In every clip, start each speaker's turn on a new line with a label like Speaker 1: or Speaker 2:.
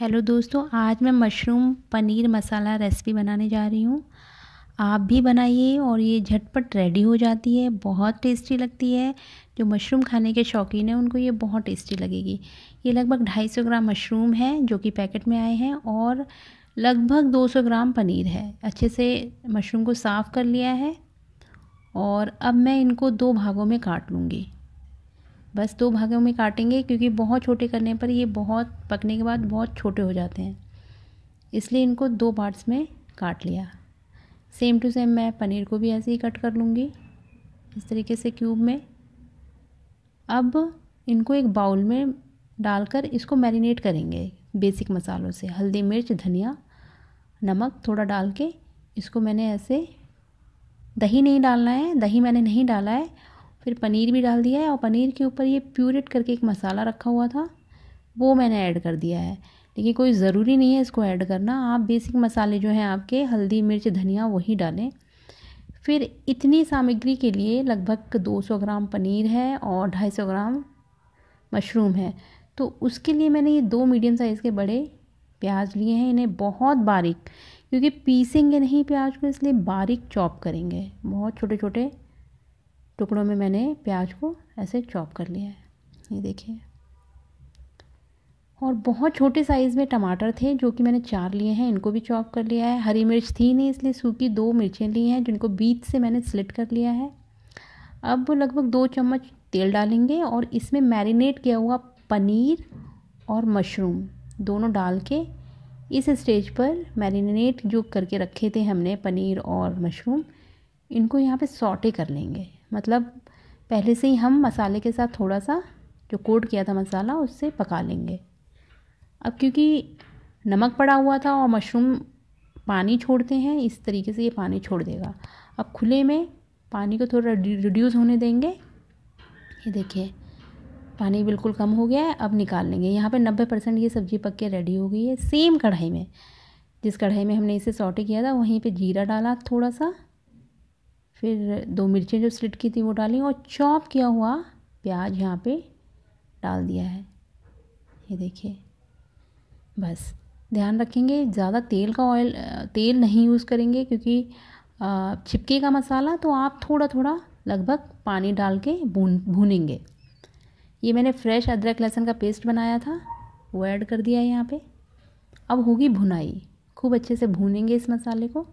Speaker 1: hello दोस्तों आज मैं मशरूम पनीर मसाला रेसिपी बनाने जा रही हूँ आप भी बनाइए और ये झटपट रेडी हो जाती है बहुत टेस्टी लगती है जो मशरूम खाने के शौकीन हैं उनको ये बहुत टेस्टी लगेगी ये लगभग 250 ग्राम मशरूम है जो कि पैकेट में आए हैं और लगभग 200 ग्राम पनीर है अच्छे से मशरूम को साफ़ कर लिया है और अब मैं इनको दो भागों में काट लूँगी बस दो भागों में काटेंगे क्योंकि बहुत छोटे करने पर ये बहुत पकने के बाद बहुत छोटे हो जाते हैं इसलिए इनको दो पार्ट्स में काट लिया सेम टू सेम मैं पनीर को भी ऐसे ही कट कर लूँगी इस तरीके से क्यूब में अब इनको एक बाउल में डालकर इसको मैरिनेट करेंगे बेसिक मसालों से हल्दी मिर्च धनिया नमक थोड़ा डाल के इसको मैंने ऐसे दही नहीं डालना है दही मैंने नहीं डाला है फिर पनीर भी डाल दिया है और पनीर के ऊपर ये प्यूरेट करके एक मसाला रखा हुआ था वो मैंने ऐड कर दिया है लेकिन कोई ज़रूरी नहीं है इसको ऐड करना आप बेसिक मसाले जो हैं आपके हल्दी मिर्च धनिया वही डालें फिर इतनी सामग्री के लिए लगभग 200 ग्राम पनीर है और 250 ग्राम मशरूम है तो उसके लिए मैंने ये दो मीडियम साइज़ के बड़े प्याज लिए हैं इन्हें बहुत बारीक क्योंकि पीसेंगे नहीं प्याज को इसलिए बारीक चॉप करेंगे बहुत छोटे छोटे टुकड़ों में मैंने प्याज को ऐसे चॉप कर लिया है ये देखिए और बहुत छोटे साइज़ में टमाटर थे जो कि मैंने चार लिए हैं इनको भी चॉप कर लिया है हरी मिर्च थी नहीं इसलिए सूखी दो मिर्चें ली हैं जिनको बीच से मैंने स्लिट कर लिया है अब लगभग दो चम्मच तेल डालेंगे और इसमें मैरिनेट किया हुआ पनीर और मशरूम दोनों डाल के इस स्टेज पर मैरिनेट जो करके रखे थे हमने पनीर और मशरूम इनको यहाँ पे सॉटे कर लेंगे मतलब पहले से ही हम मसाले के साथ थोड़ा सा जो कोट किया था मसाला उससे पका लेंगे अब क्योंकि नमक पड़ा हुआ था और मशरूम पानी छोड़ते हैं इस तरीके से ये पानी छोड़ देगा अब खुले में पानी को थोड़ा रिड्यूस होने देंगे ये देखिए पानी बिल्कुल कम हो गया है अब निकाल लेंगे यहाँ पे नब्बे परसेंट ये सब्ज़ी पक के रेडी हो गई है सेम कढ़ाई में जिस कढ़ाई में हमने इसे सॉटे किया था वहीं पे जीरा डाला थोड़ा सा फिर दो मिर्चें जो स्लिट की थी वो डाली और चॉप किया हुआ प्याज यहाँ पे डाल दिया है ये देखिए बस ध्यान रखेंगे ज़्यादा तेल का ऑयल तेल नहीं यूज़ करेंगे क्योंकि छिपके का मसाला तो आप थोड़ा थोड़ा लगभग पानी डाल के भून भूनेंगे ये मैंने फ्रेश अदरक लहसुन का पेस्ट बनाया था वो ऐड कर दिया है यहाँ पे अब होगी भुनाई खूब अच्छे से भूनेंगे इस मसाले को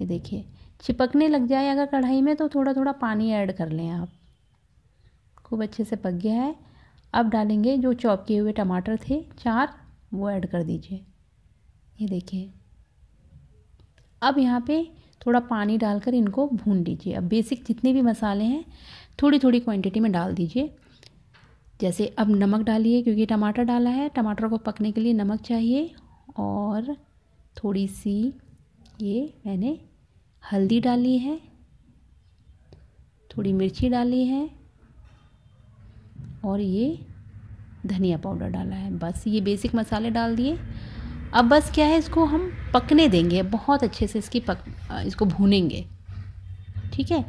Speaker 1: ये देखिए चिपकने लग जाए अगर कढ़ाई में तो थोड़ा थोड़ा पानी ऐड कर लें आप खूब अच्छे से पक गया है अब डालेंगे जो चॉप किए हुए टमाटर थे चार वो ऐड कर दीजिए ये देखिए अब यहाँ पे थोड़ा पानी डालकर इनको भून लीजिए अब बेसिक जितने भी मसाले हैं थोड़ी थोड़ी क्वांटिटी में डाल दीजिए जैसे अब नमक डालिए क्योंकि टमाटर डाला है टमाटर को पकने के लिए नमक चाहिए और थोड़ी सी ये मैंने हल्दी डाली है थोड़ी मिर्ची डाली है और ये धनिया पाउडर डाला है बस ये बेसिक मसाले डाल दिए अब बस क्या है इसको हम पकने देंगे बहुत अच्छे से इसकी पक इसको भूनेंगे ठीक है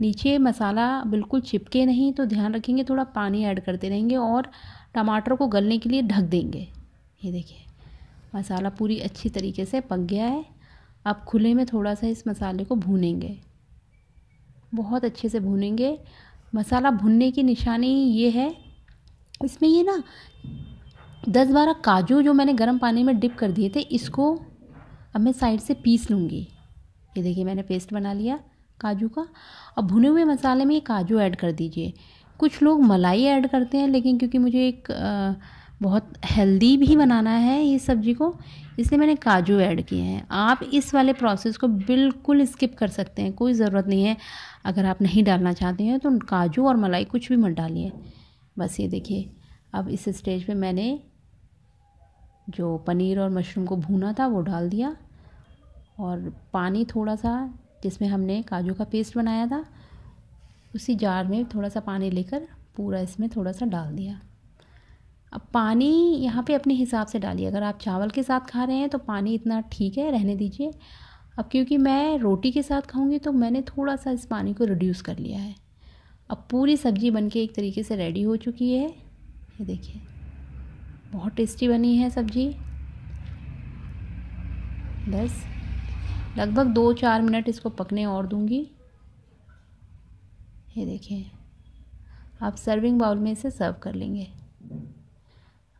Speaker 1: नीचे मसाला बिल्कुल चिपके नहीं तो ध्यान रखेंगे थोड़ा पानी ऐड करते रहेंगे और टमाटर को गलने के लिए ढक देंगे ये देखिए मसाला पूरी अच्छी तरीके से पक गया है आप खुले में थोड़ा सा इस मसाले को भूनेंगे बहुत अच्छे से भूनेंगे मसाला भुनने की निशानी ये है इसमें ये ना दस बारह काजू जो मैंने गर्म पानी में डिप कर दिए थे इसको अब मैं साइड से पीस लूँगी ये देखिए मैंने पेस्ट बना लिया काजू का अब भुने हुए मसाले में ये काजू ऐड कर दीजिए कुछ लोग मलाई ऐड करते हैं लेकिन क्योंकि मुझे एक आ, बहुत हेल्दी भी बनाना है ये सब्ज़ी को इसलिए मैंने काजू ऐड किए हैं आप इस वाले प्रोसेस को बिल्कुल स्किप कर सकते हैं कोई ज़रूरत नहीं है अगर आप नहीं डालना चाहते हैं तो काजू और मलाई कुछ भी मत डालिए बस ये देखिए अब इस स्टेज पे मैंने जो पनीर और मशरूम को भूना था वो डाल दिया और पानी थोड़ा सा जिसमें हमने काजू का पेस्ट बनाया था उसी जार में थोड़ा सा पानी लेकर पूरा इसमें थोड़ा सा डाल दिया अब पानी यहाँ पे अपने हिसाब से डालिए अगर आप चावल के साथ खा रहे हैं तो पानी इतना ठीक है रहने दीजिए अब क्योंकि मैं रोटी के साथ खाऊंगी तो मैंने थोड़ा सा इस पानी को रिड्यूस कर लिया है अब पूरी सब्ज़ी बन के एक तरीके से रेडी हो चुकी है ये देखिए बहुत टेस्टी बनी है सब्ज़ी बस लगभग दो चार मिनट इसको पकने और दूंगी ये देखिए आप सर्विंग बाउल में इसे सर्व कर लेंगे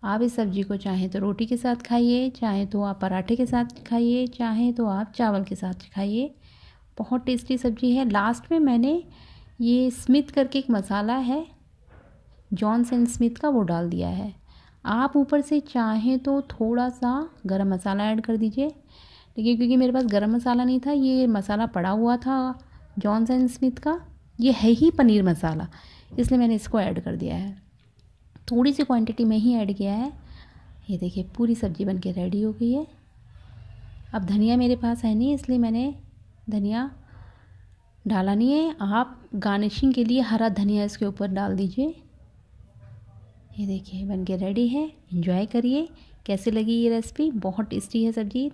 Speaker 1: आप इस सब्ज़ी को चाहे तो रोटी के साथ खाइए चाहे तो आप पराठे के साथ खाइए चाहे तो आप चावल के साथ खाइए बहुत टेस्टी सब्ज़ी है लास्ट में मैंने ये स्मिथ करके एक मसाला है जॉन्स एंड स्मिथ का वो डाल दिया है आप ऊपर से चाहें तो थोड़ा सा गरम मसाला ऐड कर दीजिए लेकिन क्योंकि मेरे पास गरम मसाला नहीं था ये मसाला पड़ा हुआ था जॉन्स एंड स्मिथ का ये है ही पनीर मसाला इसलिए मैंने इसको ऐड कर दिया है थोड़ी सी क्वांटिटी में ही ऐड किया है ये देखिए पूरी सब्ज़ी बन के रेडी हो गई है अब धनिया मेरे पास है नहीं इसलिए मैंने धनिया डाला नहीं है आप गार्निशिंग के लिए हरा धनिया इसके ऊपर डाल दीजिए ये देखिए बन के रेडी है इंजॉय करिए कैसे लगी ये रेसिपी बहुत टेस्टी है सब्जी